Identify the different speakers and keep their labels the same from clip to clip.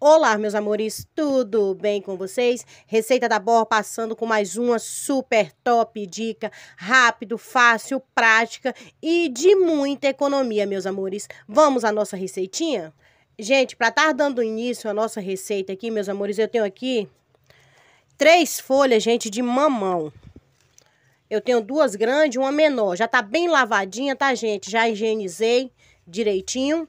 Speaker 1: Olá, meus amores, tudo bem com vocês? Receita da Bor passando com mais uma super top dica, rápido, fácil, prática e de muita economia, meus amores. Vamos à nossa receitinha? Gente, para estar tá dando início à nossa receita aqui, meus amores, eu tenho aqui três folhas, gente, de mamão. Eu tenho duas grandes e uma menor. Já tá bem lavadinha, tá, gente? Já higienizei direitinho.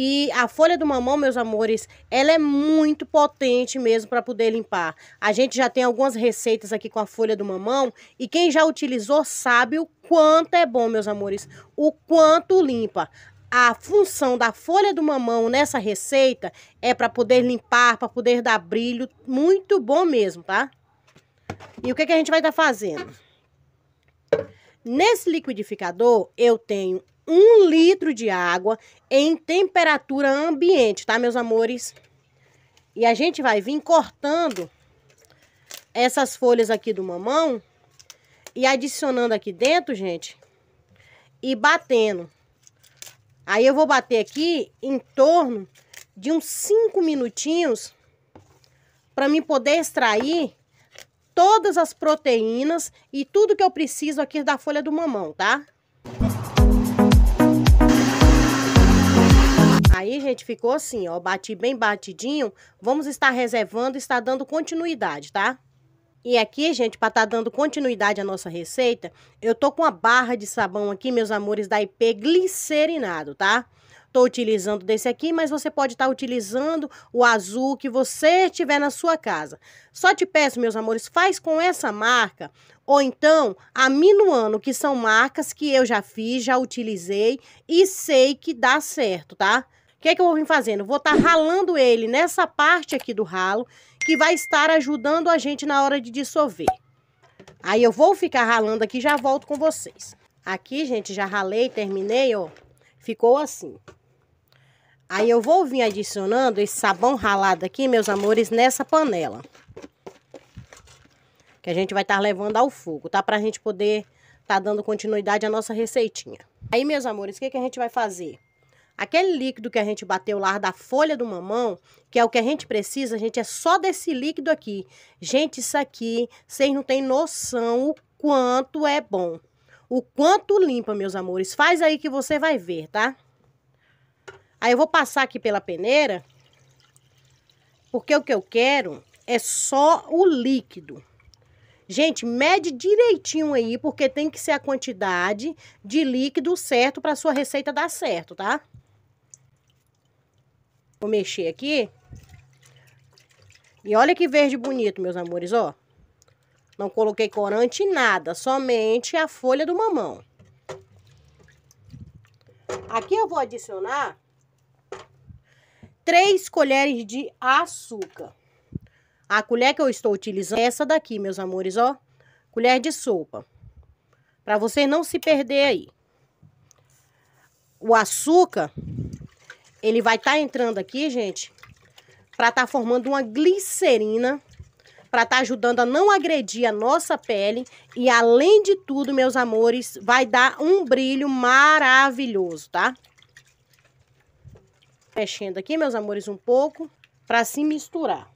Speaker 1: E a folha do mamão, meus amores, ela é muito potente mesmo para poder limpar. A gente já tem algumas receitas aqui com a folha do mamão e quem já utilizou sabe o quanto é bom, meus amores, o quanto limpa a função da folha do mamão nessa receita é para poder limpar, para poder dar brilho, muito bom mesmo, tá? E o que, que a gente vai estar tá fazendo? Nesse liquidificador, eu tenho um litro de água em temperatura ambiente, tá, meus amores? E a gente vai vir cortando essas folhas aqui do mamão e adicionando aqui dentro, gente, e batendo. Aí eu vou bater aqui em torno de uns 5 minutinhos para mim poder extrair todas as proteínas e tudo que eu preciso aqui da folha do mamão, tá? Aí, gente, ficou assim, ó, bati bem batidinho. Vamos estar reservando, está dando continuidade, tá? E aqui, gente, para estar tá dando continuidade à nossa receita, eu tô com a barra de sabão aqui, meus amores, da IP glicerinado, tá? Tô utilizando desse aqui, mas você pode estar tá utilizando o azul que você tiver na sua casa. Só te peço, meus amores, faz com essa marca ou então aminoano, que são marcas que eu já fiz, já utilizei e sei que dá certo, tá? O que é que eu vou vir fazendo? Vou estar tá ralando ele nessa parte aqui do ralo, que vai estar ajudando a gente na hora de dissolver. Aí eu vou ficar ralando aqui e já volto com vocês. Aqui, gente, já ralei, terminei, ó. Ficou assim. Aí eu vou vir adicionando esse sabão ralado aqui, meus amores, nessa panela. Que a gente vai estar tá levando ao fogo, tá? Pra gente poder tá dando continuidade à nossa receitinha. Aí, meus amores, o que, que a gente vai fazer? Aquele líquido que a gente bateu lá da folha do mamão, que é o que a gente precisa, gente, é só desse líquido aqui. Gente, isso aqui, vocês não têm noção o quanto é bom. O quanto limpa, meus amores. Faz aí que você vai ver, tá? Aí eu vou passar aqui pela peneira, porque o que eu quero é só o líquido. Gente, mede direitinho aí, porque tem que ser a quantidade de líquido certo para sua receita dar certo, tá? Vou mexer aqui. E olha que verde bonito, meus amores, ó. Não coloquei corante nada, somente a folha do mamão. Aqui eu vou adicionar três colheres de açúcar. A colher que eu estou utilizando é essa daqui, meus amores, ó. Colher de sopa. Para você não se perder aí. O açúcar ele vai estar tá entrando aqui, gente, para estar tá formando uma glicerina, para estar tá ajudando a não agredir a nossa pele. E, além de tudo, meus amores, vai dar um brilho maravilhoso, tá? Mexendo aqui, meus amores, um pouco, para se misturar.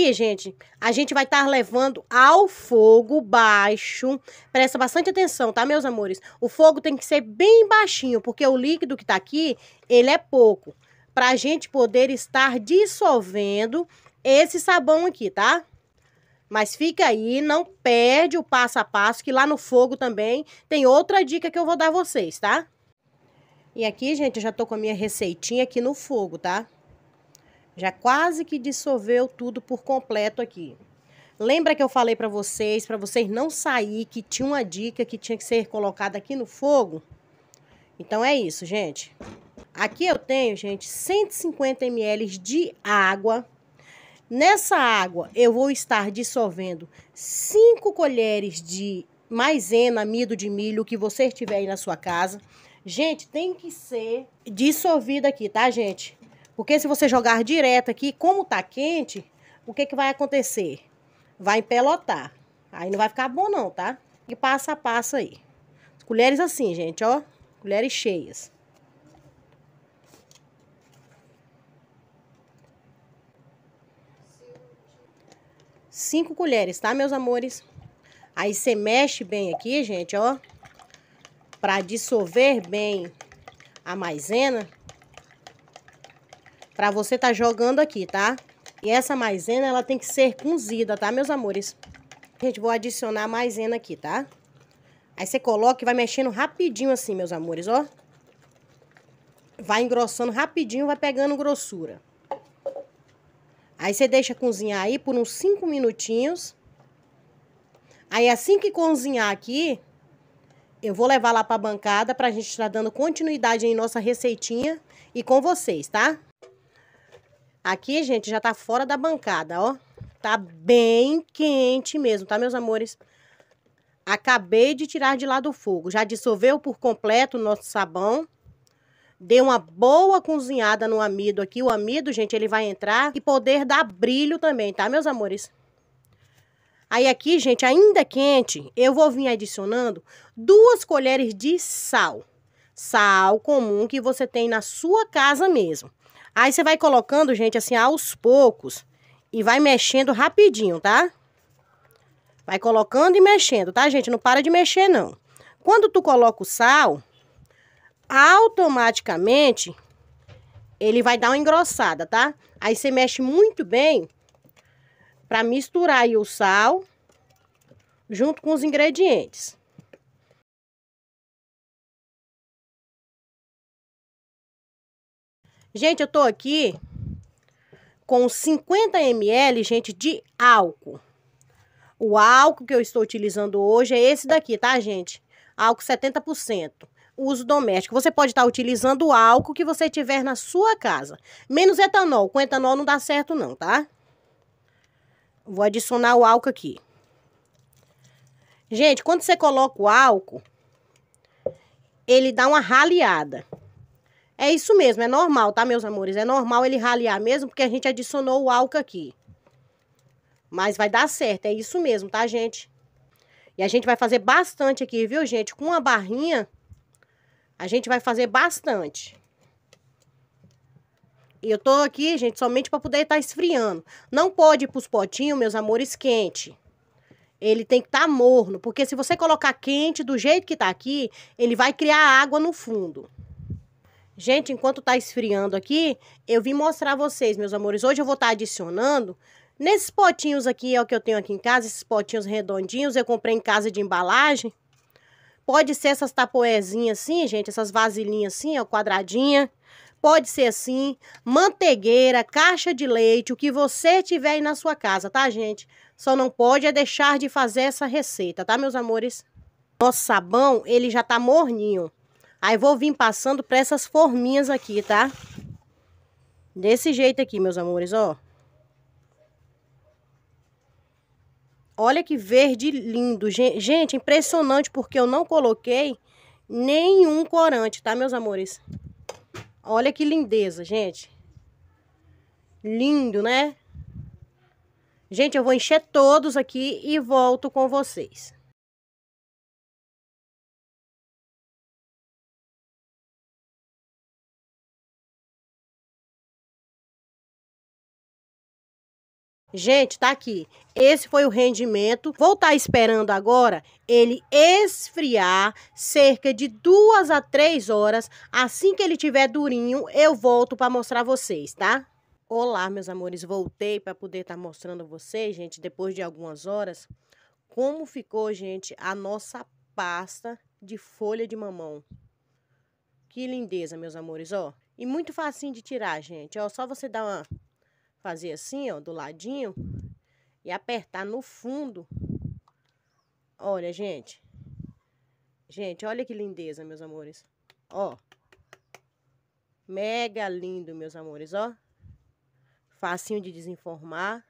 Speaker 1: E, gente, a gente vai estar tá levando ao fogo baixo. Presta bastante atenção, tá, meus amores? O fogo tem que ser bem baixinho, porque o líquido que tá aqui, ele é pouco. Pra gente poder estar dissolvendo esse sabão aqui, tá? Mas fica aí, não perde o passo a passo, que lá no fogo também tem outra dica que eu vou dar a vocês, tá? E aqui, gente, eu já tô com a minha receitinha aqui no fogo, tá? Já quase que dissolveu tudo por completo aqui. Lembra que eu falei para vocês, para vocês não sair, que tinha uma dica que tinha que ser colocada aqui no fogo? Então é isso, gente. Aqui eu tenho, gente, 150 ml de água. Nessa água eu vou estar dissolvendo 5 colheres de maisena, amido de milho, que você tiver aí na sua casa. Gente, tem que ser dissolvido aqui, tá, gente? Porque se você jogar direto aqui, como tá quente, o que que vai acontecer? Vai empelotar. Aí não vai ficar bom não, tá? E passa a passo aí. Colheres assim, gente, ó. Colheres cheias. Cinco colheres, tá, meus amores? Aí você mexe bem aqui, gente, ó. Pra dissolver bem a maisena Pra você tá jogando aqui, tá? E essa maisena, ela tem que ser cozida, tá, meus amores? Gente, vou adicionar a maisena aqui, tá? Aí você coloca e vai mexendo rapidinho assim, meus amores, ó. Vai engrossando rapidinho, vai pegando grossura. Aí você deixa cozinhar aí por uns 5 minutinhos. Aí assim que cozinhar aqui, eu vou levar lá para a bancada para a gente estar tá dando continuidade em nossa receitinha e com vocês, tá? Aqui, gente, já tá fora da bancada, ó. Tá bem quente mesmo, tá, meus amores? Acabei de tirar de lá do fogo. Já dissolveu por completo o nosso sabão. Dei uma boa cozinhada no amido aqui. O amido, gente, ele vai entrar e poder dar brilho também, tá, meus amores? Aí aqui, gente, ainda quente, eu vou vir adicionando duas colheres de sal. Sal comum que você tem na sua casa mesmo. Aí você vai colocando, gente, assim, aos poucos. E vai mexendo rapidinho, tá? Vai colocando e mexendo, tá, gente? Não para de mexer, não. Quando tu coloca o sal, automaticamente ele vai dar uma engrossada, tá? Aí você mexe muito bem para misturar o sal junto com os ingredientes. Gente, eu tô aqui com 50 ml, gente, de álcool. O álcool que eu estou utilizando hoje é esse daqui, tá, gente? Álcool 70%. Uso doméstico. Você pode estar utilizando o álcool que você tiver na sua casa. Menos etanol. Com etanol não dá certo não, tá? Vou adicionar o álcool aqui. Gente, quando você coloca o álcool, ele dá uma raleada. É isso mesmo, é normal, tá, meus amores? É normal ele ralear mesmo, porque a gente adicionou o álcool aqui. Mas vai dar certo, é isso mesmo, tá, gente? E a gente vai fazer bastante aqui, viu, gente? Com a barrinha, a gente vai fazer bastante. E eu tô aqui, gente, somente para poder estar tá esfriando. Não pode ir pros potinhos, meus amores, quente. Ele tem que estar tá morno, porque se você colocar quente do jeito que tá aqui, ele vai criar água no fundo. Gente, enquanto tá esfriando aqui, eu vim mostrar a vocês, meus amores. Hoje eu vou estar tá adicionando nesses potinhos aqui, é o que eu tenho aqui em casa, esses potinhos redondinhos, eu comprei em casa de embalagem. Pode ser essas tapoezinhas assim, gente, essas vasilhinhas assim, ó, quadradinha. Pode ser assim, mantegueira, caixa de leite, o que você tiver aí na sua casa, tá, gente? Só não pode é deixar de fazer essa receita, tá, meus amores? Nosso sabão, ele já tá morninho. Aí vou vir passando para essas forminhas aqui, tá? Desse jeito aqui, meus amores, ó. Olha que verde lindo. Gente, impressionante porque eu não coloquei nenhum corante, tá, meus amores? Olha que lindeza, gente. Lindo, né? Gente, eu vou encher todos aqui e volto com vocês. Gente, tá aqui. Esse foi o rendimento. Vou estar tá esperando agora ele esfriar cerca de duas a três horas. Assim que ele tiver durinho, eu volto para mostrar vocês, tá? Olá, meus amores. Voltei para poder estar tá mostrando vocês, gente, depois de algumas horas, como ficou, gente, a nossa pasta de folha de mamão. Que lindeza, meus amores, ó. E muito facinho de tirar, gente. Ó, só você dar uma fazer assim, ó, do ladinho e apertar no fundo. Olha, gente. Gente, olha que lindeza, meus amores. Ó. Mega lindo, meus amores, ó. Facinho de desenformar.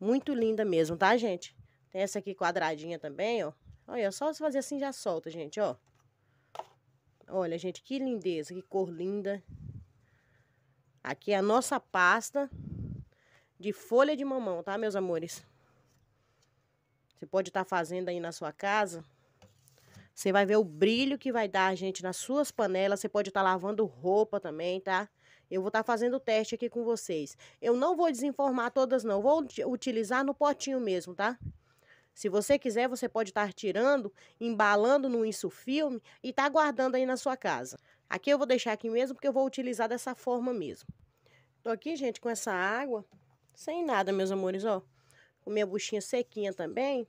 Speaker 1: Muito linda mesmo, tá, gente? Tem essa aqui quadradinha também, ó. Olha, só se fazer assim já solta, gente, ó. Olha, gente, que lindeza, que cor linda. Aqui é a nossa pasta de folha de mamão, tá, meus amores? Você pode estar tá fazendo aí na sua casa. Você vai ver o brilho que vai dar, gente, nas suas panelas. Você pode estar tá lavando roupa também, tá? Eu vou estar tá fazendo o teste aqui com vocês. Eu não vou desinformar todas, não. Vou utilizar no potinho mesmo, tá? Se você quiser, você pode estar tá tirando, embalando no insufilme e tá guardando aí na sua casa. Aqui eu vou deixar aqui mesmo, porque eu vou utilizar dessa forma mesmo. Tô aqui, gente, com essa água, sem nada, meus amores, ó. Com minha buchinha sequinha também.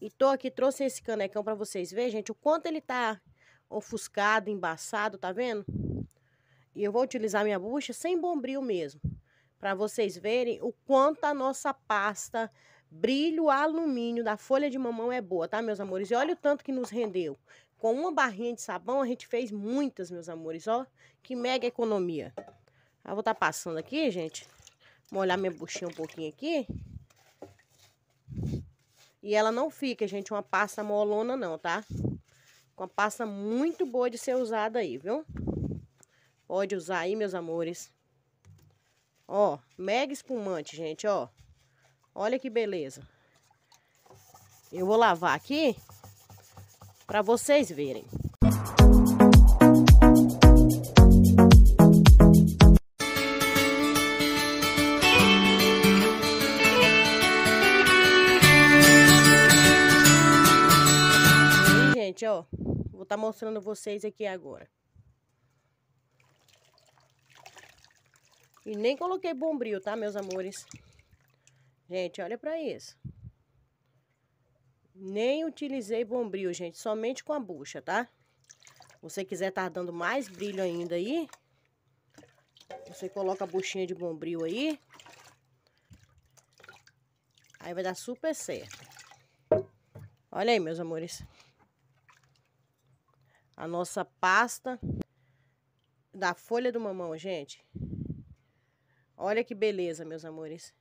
Speaker 1: E tô aqui, trouxe esse canecão pra vocês verem, gente, o quanto ele tá ofuscado, embaçado, tá vendo? E eu vou utilizar minha bucha sem bombril mesmo, pra vocês verem o quanto a nossa pasta brilho alumínio da folha de mamão é boa, tá, meus amores? E olha o tanto que nos rendeu. Com uma barrinha de sabão, a gente fez muitas, meus amores. Ó, que mega economia. Eu vou estar tá passando aqui, gente. Molhar minha buchinha um pouquinho aqui. E ela não fica, gente, uma pasta molona não, tá? Uma pasta muito boa de ser usada aí, viu? Pode usar aí, meus amores. Ó, mega espumante, gente, ó. Olha que beleza. Eu vou lavar aqui para vocês verem. gente, ó, vou estar tá mostrando vocês aqui agora. E nem coloquei bombril, tá, meus amores? Gente, olha pra isso. Nem utilizei bombril, gente, somente com a bucha, tá? Você quiser tá dando mais brilho ainda aí, você coloca a buchinha de bombril aí. Aí vai dar super certo. Olha aí, meus amores. A nossa pasta da folha do mamão, gente. Olha que beleza, meus amores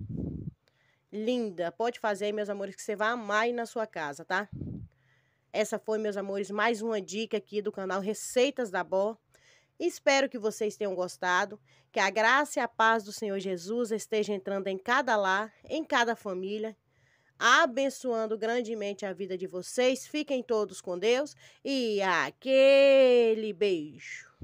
Speaker 1: linda. Pode fazer, meus amores, que você vai amar aí na sua casa, tá? Essa foi, meus amores, mais uma dica aqui do canal Receitas da Bó. Espero que vocês tenham gostado, que a graça e a paz do Senhor Jesus esteja entrando em cada lar, em cada família, abençoando grandemente a vida de vocês. Fiquem todos com Deus e aquele beijo.